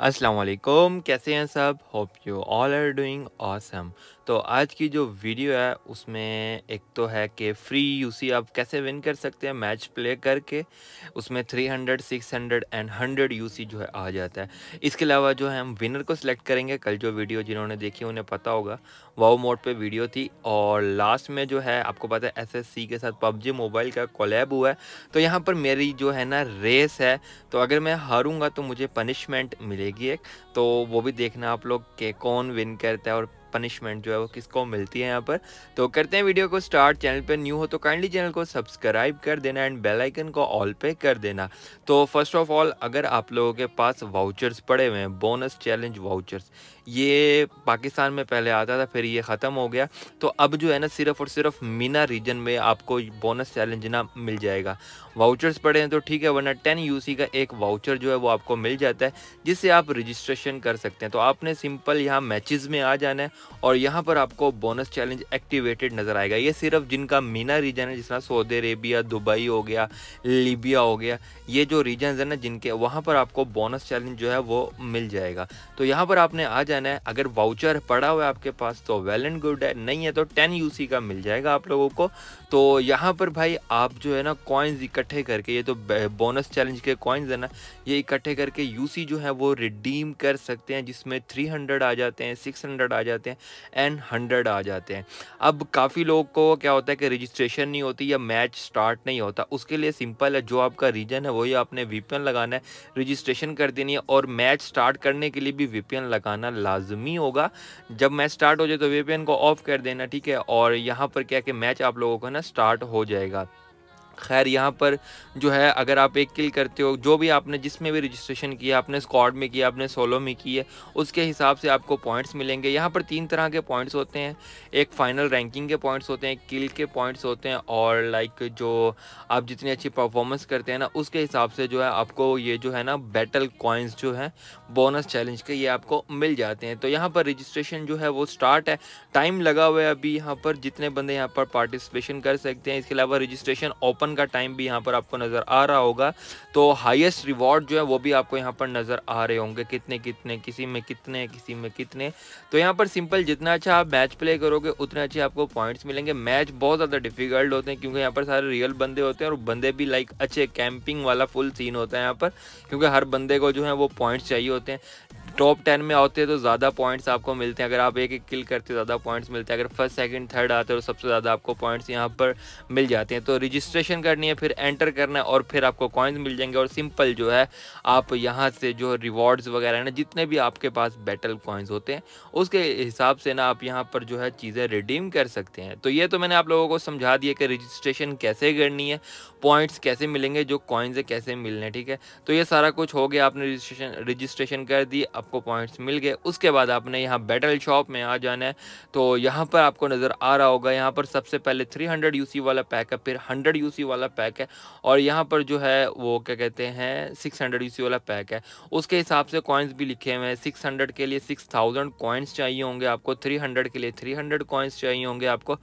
Assalamualaikum. Kaise hain sab? Hope you all are doing awesome. तो आज की जो वीडियो है उसमें एक तो है कि फ्री यूसी आप कैसे विन कर सकते हैं मैच प्ले करके उसमें 300, 600 एंड 100 यूसी जो है आ जाता है इसके अलावा जो है हम विनर को सिलेक्ट करेंगे कल जो वीडियो जिन्होंने देखी उन्हें पता होगा वाओ मोड पे वीडियो थी और लास्ट में जो है आपको पता है एस के साथ पबजी मोबाइल का कोलैब हुआ है तो यहाँ पर मेरी जो है ना रेस है तो अगर मैं हारूँगा तो मुझे पनिशमेंट मिलेगी एक तो वो भी देखना आप लोग के कौन विन करता है और पनिशमेंट जो है वो किसको मिलती है यहाँ पर तो करते हैं वीडियो को स्टार्ट चैनल पर न्यू हो तो काइंडली चैनल को सब्सक्राइब कर देना एंड बेलाइकन को ऑल पे कर देना तो फर्स्ट ऑफ ऑल अगर आप लोगों के पास वाउचर्स पड़े हुए हैं बोनस चैलेंज वाउचर्स ये पाकिस्तान में पहले आता था फिर ये ख़त्म हो गया तो अब जो है ना सिर्फ और सिर्फ मीना रीजन में आपको बोनस चैलेंज ना मिल जाएगा वाउचर्स पड़े हैं तो ठीक है वरना टेन यू का एक वाउचर जो है वो आपको मिल जाता है जिससे आप रजिस्ट्रेशन कर सकते हैं तो आपने सिंपल यहाँ मैचेस में आ जाना है और यहाँ पर आपको बोनस चैलेंज एक्टिवेटेड नज़र आएगा ये सिर्फ जिनका मीना रीजन है जिसना सऊदी अरेबिया दुबई हो गया लीबिया हो गया ये जो रीजन है ना जिनके वहाँ पर आपको बोनस चैलेंज जो है वो मिल जाएगा तो यहाँ पर आपने आ जाना ऑप्शन है अगर वाउचर पड़ा हुआ है आपके पास तो वेल एंड गुड है नहीं है तो टेन यूसी का मिल जाएगा आप लोगों को तो यहाँ पर भाई आप जो है ना कॉइन्स इकट्ठे करके ये तो बोनस चैलेंज के कॉइन्स है ना ये इकट्ठे करके यूसी जो है वो रिडीम कर सकते हैं जिसमें थ्री हंड्रेड आ जाते हैं सिक्स हंड्रेड आ जाते हैं एंड हंड्रेड आ जाते हैं अब काफ़ी लोग को क्या होता है कि रजिस्ट्रेशन नहीं होती या मैच स्टार्ट नहीं होता उसके लिए सिंपल है जो आपका रीजन है वही आपने वीपीएन लगाना है रजिस्ट्रेशन कर देनी है और मैच स्टार्ट करने के लिए भी वीपीएन लगाना लाजमी होगा जब मैच स्टार्ट हो जाए तो वीपीएन को ऑफ कर देना ठीक है और यहाँ पर क्या कि मैच आप लोगों को ना स्टार्ट हो जाएगा खैर यहाँ पर जो है अगर आप एक किल करते हो जो भी आपने जिसमें भी रजिस्ट्रेशन किया आपने स्क्वाड में किया आपने सोलो में की है उसके हिसाब से आपको पॉइंट्स मिलेंगे यहाँ पर तीन तरह के पॉइंट्स होते हैं एक फ़ाइनल रैंकिंग के पॉइंट्स होते हैं किल के पॉइंट्स होते हैं और लाइक जो आप जितनी अच्छी परफॉर्मेंस करते हैं ना उसके हिसाब से जो है आपको ये जो है ना बैटल कॉइन्स जो हैं बोनस चैलेंज के ये आपको मिल जाते हैं तो यहाँ पर रजिस्ट्रेशन जो है वो स्टार्ट है टाइम लगा हुआ है अभी यहाँ पर जितने बंदे यहाँ पर पार्टिसिपेशन कर सकते हैं इसके अलावा रजिस्ट्रेशन ओपन शाम का टाइम भी यहाँ पर आपको नज़र आ रहा होगा तो हाईएस्ट रिवॉर्ड जो है वो भी आपको यहाँ पर नज़र आ रहे होंगे कितने कितने किसी में कितने किसी में कितने तो यहाँ पर सिंपल जितना अच्छा आप मैच प्ले करोगे उतने अच्छे आपको पॉइंट्स मिलेंगे मैच बहुत ज़्यादा डिफिकल्ट होते हैं क्योंकि यहाँ पर सारे रियल बंदे होते हैं और बंदे भी लाइक अच्छे कैंपिंग वाला फुल सीन होता है यहाँ पर क्योंकि हर बंदे को जो है वो पॉइंट्स चाहिए होते हैं टॉप टेन में आते हैं तो ज़्यादा पॉइंट्स आपको मिलते हैं अगर आप एक एक किल करते ज़्यादा पॉइंट्स मिलते हैं अगर फर्स्ट सेकंड थर्ड आते हो तो सबसे ज़्यादा आपको पॉइंट्स यहाँ पर मिल जाते हैं तो रजिस्ट्रेशन करनी है फिर एंटर करना है और फिर आपको कॉइन्स मिल जाएंगे और सिंपल जो है आप यहाँ से जो रिवॉर्ड्स वगैरह हैं ना जितने भी आपके पास बैटल कॉइन्स होते हैं उसके हिसाब से ना आप यहाँ पर जो है चीज़ें रिडीम कर सकते हैं तो ये तो मैंने आप लोगों को समझा दिया कि रजिस्ट्रेशन कैसे करनी है पॉइंट्स कैसे मिलेंगे जो कॉइन्स है कैसे मिलने ठीक है तो ये सारा कुछ हो गया आपने रजिस्ट्रेशन रजिस्ट्रेशन कर दी आपको पॉइंट्स मिल गए उसके बाद आपने यहाँ बैटल शॉप में आ जाना है तो यहाँ पर आपको नज़र आ रहा होगा यहाँ पर सबसे पहले थ्री हंड्रेड यू सी वाला पैक है फिर हंड्रेड यू सी वाला पैक है और यहाँ पर जो है वो क्या कहते हैं सिक्स हंड्रेड यू सी वाला पैक है उसके हिसाब से कॉइन्स भी लिखे हुए हैं सिक्स हंड्रेड के लिए सिक्स थाउजेंड कॉइन्स चाहिए होंगे आपको थ्री हंड्रेड के लिए थ्री हंड्रेड कॉइन्स चाहिए होंगे आपको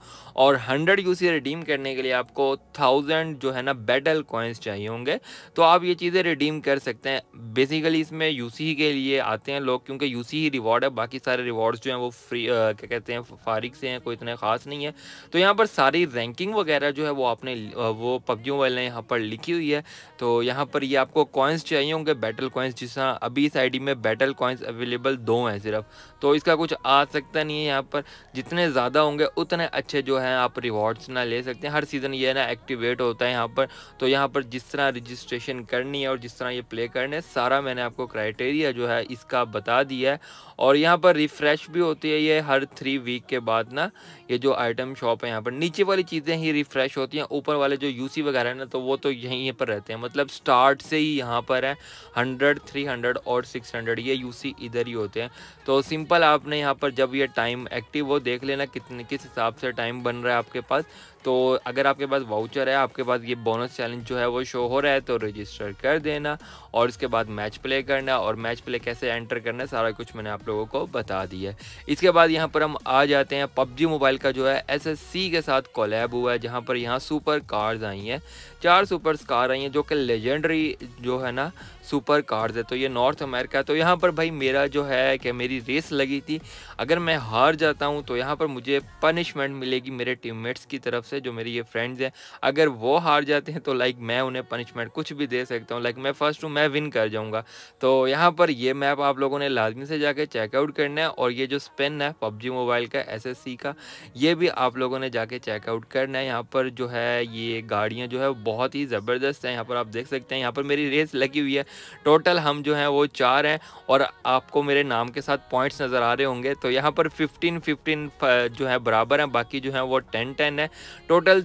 और हंड्रेड यू सी रिडीम करने के लिए आपको थाउजेंड जो है ना बेटल कॉइन्स चाहिए होंगे तो आप ये चीज़ें रिडीम कर सकते हैं बेसिकली इसमें यू के लिए आते हैं लोग क्योंकि यू ही रिवॉर्ड है बाकी सारे रिवॉर्ड्स जो हैं वो फ्री आ, क्या कहते हैं फारिक से हैं कोई इतने ख़ास नहीं है तो यहाँ पर सारी रैंकिंग वगैरह जो है वो आपने वो पबजी मोबाइल ने यहाँ पर लिखी हुई है तो यहाँ पर ये आपको कॉइन्स चाहिए होंगे बैटल कॉइन्स जिस अभी इस आई में बैटल कॉइन्स अवेलेबल दो हैं सिर्फ तो इसका कुछ आ सकता नहीं है यहाँ पर जितने ज़्यादा होंगे उतने अच्छे जो हैं आप रिवॉर्ड्स ना ले सकते हैं हर सीज़न ये ना एक्टिवेट होता है यहाँ पर तो यहाँ पर जिस तरह रजिस्ट्रेशन करनी है और जिस तरह ये प्ले करने सारा मैंने आपको क्राइटेरिया जो है इसका बता दिया है और यहाँ पर रिफ़्रेश भी होती है ये हर थ्री वीक के बाद ना ये जो आइटम शॉप है यहाँ पर नीचे वाली चीज़ें ही रिफ़्रेश होती हैं ऊपर वाले जो यूसी वगैरह ना तो वो तो यहीं यहीं पर रहते हैं मतलब स्टार्ट से ही यहाँ पर है हंड्रेड थ्री हंड्रेड और सिक्स हंड्रेड ये यूसी इधर ही होते हैं तो सिंपल आपने यहाँ पर जब ये टाइम एक्टिव हो देख लेना कितने किस हिसाब से टाइम बन रहा है आपके पास तो अगर आपके पास वाउचर है आपके पास ये बोनस चैलेंज जो है वो शो हो रहा है तो रजिस्टर कर देना और इसके बाद मैच प्ले करना और मैच प्ले कैसे एंटर करना है सारा कुछ मैंने आप लोगों को बता दिया है इसके बाद यहाँ पर हम आ जाते हैं पबजी मोबाइल का जो है एस के साथ कोलैब हुआ है जहाँ पर यहाँ सुपर कार्स आई हैं चार सुपर कार आई हैं जो कि लेजेंडरी जो है ना सुपर कार्स है तो ये नॉर्थ अमेरिका तो यहाँ पर भाई मेरा जो है कि मेरी रेस लगी थी अगर मैं हार जाता हूँ तो यहाँ पर मुझे पनिशमेंट मिलेगी मेरे टीम की तरफ से जो मेरी ये फ्रेंड्स हैं अगर वो हार जाते हैं तो लाइक मैं उन्हें पनिशमेंट कुछ भी दे सकता हूँ लाइक मैं फ़र्स्ट हूँ मैं विन कर जाऊँगा तो यहाँ पर ये मैप आप लोगों ने लाजमी से जाकर चेकआउट करना है और ये जो स्पेन है पबजी मोबाइल का एस का ये भी आप लोगों ने जाके चेकआउट करना है यहाँ पर जो है ये गाड़ियाँ जो है बहुत ही ज़बरदस्त हैं यहाँ पर आप देख सकते हैं यहाँ पर मेरी रेस लगी हुई है टोटल हम जो हैं वो चार हैं और आपको मेरे नाम के साथ पॉइंट्स नज़र आ रहे होंगे तो यहाँ पर 15 15 जो है बराबर हैं बाकी जो है वो 10 10 है टोटल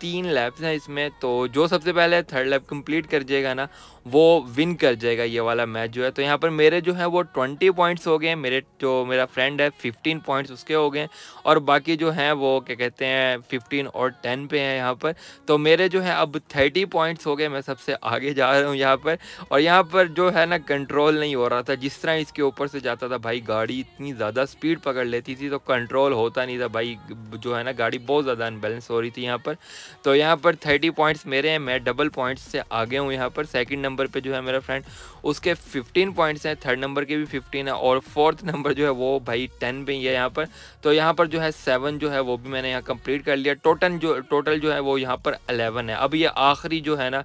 तीन लैब्स हैं इसमें तो जो सबसे पहले थर्ड लैब कंप्लीट कर जाएगा ना वो विन कर जाएगा ये वाला मैच जो है तो यहाँ पर मेरे जो है वो ट्वेंटी पॉइंट्स हो गए मेरे जो मेरा फ्रेंड है फिफ्टीन पॉइंट्स उसके हो गए और बाकी जो हैं वो क्या कहते हैं फिफ्टीन और टेन पे हैं यहाँ पर तो मेरे जो है अब थर्टी पॉइंट्स हो गए मैं सबसे आगे जा रहा हूँ यहाँ पर और यहाँ पर जो है ना कंट्रोल नहीं हो रहा था जिस तरह इसके ऊपर से जाता था भाई गाड़ी इतनी ज़्यादा स्पीड पकड़ लेती थी तो कंट्रोल होता नहीं था भाई जो है ना गाड़ी बहुत ज़्यादा अनबैलेंस हो रही थी यहाँ पर तो यहाँ पर थर्टी पॉइंट्स मेरे हैं मैं डबल पॉइंट्स से आगे हूँ यहाँ पर सेकेंड नंबर नंबर पे जो है मेरा फ्रेंड उसके 15 पॉइंट्स हैं थर्ड नंबर के भी 15 है और फोर्थ नंबर जो है वो भाई 10 पे ही है यहाँ पर तो यहाँ पर जो है सेवन जो है वो भी मैंने यहाँ कंप्लीट कर लिया टोटल जो टोटल जो है वो यहाँ पर अलेवन है अब ये आखिरी जो है ना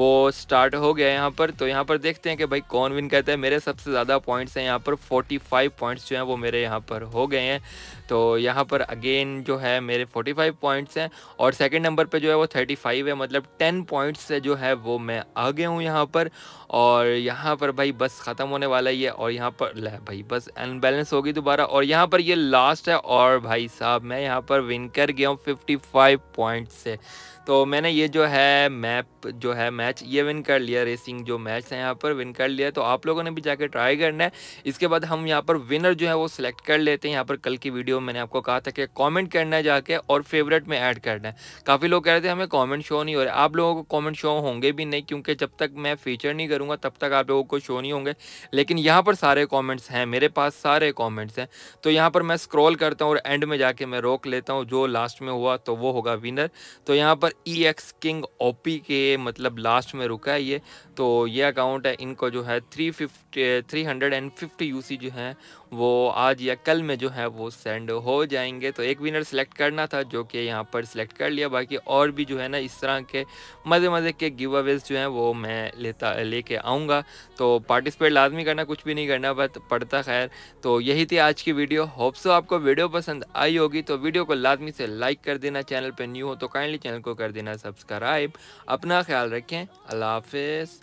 वो स्टार्ट हो गया यहाँ पर तो यहाँ पर देखते हैं कि भाई कौन विन कहते हैं मेरे सबसे ज़्यादा पॉइंट्स हैं यहाँ पर फोर्टी पॉइंट्स जो हैं वो मेरे यहाँ पर हो गए हैं तो यहाँ पर अगेन जो है मेरे फोर्टी पॉइंट्स हैं और सेकेंड नंबर पर जो है वो थर्टी है मतलब टेन पॉइंट्स से जो है वो मैं आगे हूँ यहाँ पर और यहाँ पर भाई बस ख़त्म होने वाला ही है और यहाँ पर ले भाई बस अनबैलेंस होगी दोबारा और यहाँ पर ये लास्ट है और भाई साहब मैं यहाँ पर विन कर गया हूँ फिफ्टी फाइव पॉइंट से तो मैंने ये जो है मैप जो है मैच ये विन कर लिया रेसिंग जो मैच है यहाँ पर विन कर लिया तो आप लोगों ने भी जाके ट्राई करना है इसके बाद हम यहाँ पर विनर जो है वो सिलेक्ट कर लेते हैं यहाँ पर कल की वीडियो में मैंने आपको कहा था कि कमेंट करना है जाके और फेवरेट में ऐड करना है काफ़ी लोग कह रहे थे हमें कॉमेंट शो नहीं हो रहा आप लोगों को कॉमेंट शो होंगे भी नहीं क्योंकि जब तक मैं फीचर नहीं करूँगा तब तक आप लोगों को शो नहीं होंगे लेकिन यहाँ पर सारे कॉमेंट्स हैं मेरे पास सारे कॉमेंट्स हैं तो यहाँ पर मैं स्क्रॉल करता हूँ और एंड में जाके मैं रोक लेता हूँ जो लास्ट में हुआ तो वो होगा विनर तो यहाँ पर ई एक्स किंग ओपी के मतलब लास्ट में रुका है ये तो ये अकाउंट है इनको जो है three fifty three hundred and fifty you see जो है वो आज या कल में जो है वो सेंड हो जाएंगे तो एक विनर सेलेक्ट करना था जो कि यहाँ पर सिलेक्ट कर लिया बाकी और भी जो है ना इस तरह के मज़े मज़े के गिव अवेज जो हैं वो मैं ले लेता लेके आऊँगा तो पार्टिसिपेट लाजमी करना कुछ भी नहीं करना बस पढ़ता खैर तो यही थी आज की वीडियो होप्सो आपको वीडियो पसंद आई होगी तो वीडियो को लाजमी से लाइक कर देना चैनल पर न्यू हो तो काइंडली चैनल को कर देना सब्सक्राइब अपना ख्याल रखें अल्लाह हाफिज़